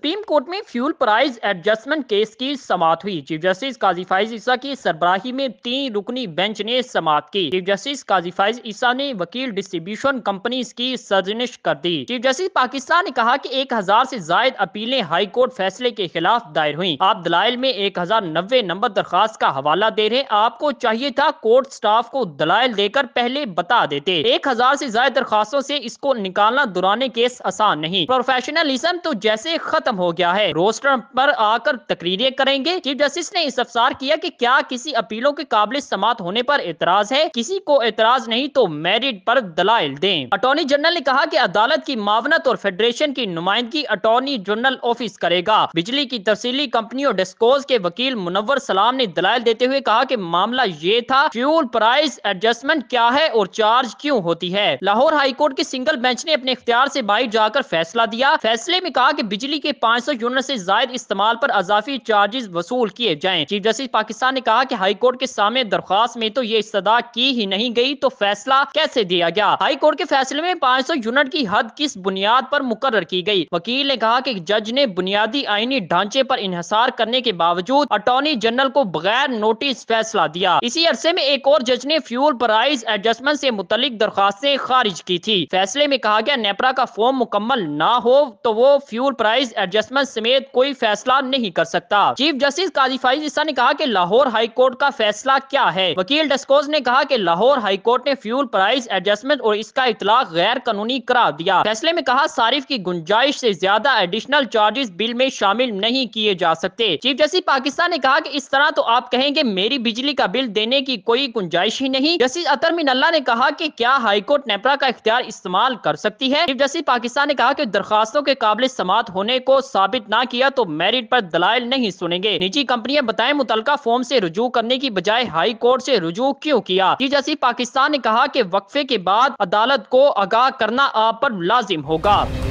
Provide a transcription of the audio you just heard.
supreme court में fuel price adjustment case की समाप्त हुई चीफ जस्टिस काजी फाइज ईसा की सरबराही में तीन रुकनी बेंच ने समाप्त की चीफ जस्टिस काजी फाइज ईसा ने वकील डिस्ट्रीब्यूशन कंपनी की सर्जनिश कर दी चीफ जस्टिस पाकिस्तान ने कहा की एक हजार ऐसी जायद अपीलें हाई कोर्ट फैसले के खिलाफ दायर हुई आप दलाइल में एक हजार नब्बे नंबर दरखास्त का हवाला दे रहे आपको चाहिए था कोर्ट स्टाफ को दलाइल देकर पहले बता देते एक हजार ऐसी जायद दरखास्तों ऐसी इसको निकालना दुराने केस आसान नहीं प्रोफेशनलिज्म तो जैसे खत्म खत्म हो गया है रोस्टर पर आकर तकरीरें करेंगे चीफ जस्टिस ने इस अफसार किया कि क्या किसी अपीलों के काबिल समाप्त होने पर एतराज है किसी को एतराज नहीं तो मेरिट पर दलाल दें अटॉर्नी जनरल ने कहा कि अदालत की मावनत और फेडरेशन की नुमाइंदगी अटॉर्नी जनरल ऑफिस करेगा बिजली की तफसीली कंपनी और डिस्कोज के वकील मुनवर सलाम ने दलाल देते हुए कहा की मामला ये था फ्यूल प्राइस एडजस्टमेंट क्या है और चार्ज क्यूँ होती है लाहौर हाईकोर्ट के सिंगल बेंच ने अपने इख्तियार ऐसी बाहर जाकर फैसला दिया फैसले में कहा की बिजली के पाँच सौ यूनिट ऐसी जायद इस्तेमाल आरोप अजाफी चार्जेज वसूल किए जाए चीफ जस्टिस पाकिस्तान ने कहा की हाईकोर्ट के सामने दरख्वास्त में तो ये इस्तः की ही नहीं गयी तो फैसला कैसे दिया गया हाईकोर्ट के फैसले में पाँच सौ यूनिट की हद किस बुनियाद आरोप मुकर की गयी वकील ने कहा की जज ने बुनियादी आईनी ढांचे आरोप इंसार करने के बावजूद अटॉर्नी जनरल को बगैर नोटिस फैसला दिया इसी अरसे में एक और जज ने फ्यूल प्राइस एडजस्टमेंट ऐसी मुतलिक दरखास्तें खारिज की थी फैसले में कहा गया नेपरा का फॉर्म मुकम्मल न हो तो वो फ्यूल प्राइस एडजस्टमेंट समेत कोई फैसला नहीं कर सकता चीफ जस्टिस काजी फाइज ईसा ने कहा की लाहौर हाई कोर्ट का फैसला क्या है वकील डस्कोज ने कहा की लाहौर हाई कोर्ट ने फ्यूल प्राइस एडजस्टमेंट और इसका इतलाक गैर कानूनी करार दिया फैसले में कहा सारिफ की गुंजाइश ऐसी ज्यादा एडिशनल चार्जेस बिल में शामिल नहीं किए जा सकते चीफ जस्टिस पाकिस्तान ने कहा की इस तरह तो आप कहेंगे मेरी बिजली का बिल देने की कोई गुंजाइश ही नहीं जस्टिस अतर मिनल्ला ने कहा की क्या हाईकोर्ट नेपरा का इख्तियार इस्तेमाल कर सकती है चीफ जस्टिस पाकिस्तान ने कहा की दरखास्तों के काबिल समात होने को साबित ना किया तो मेरिट पर दलाल नहीं सुनेंगे निजी कंपनियां बताएं मुतल फॉर्म ऐसी रुजू करने की बजाय हाई कोर्ट ऐसी रुजू क्यूँ किया सी पाकिस्तान ने कहा की वक्फे के बाद अदालत को आगाह करना आप पर लाजिम होगा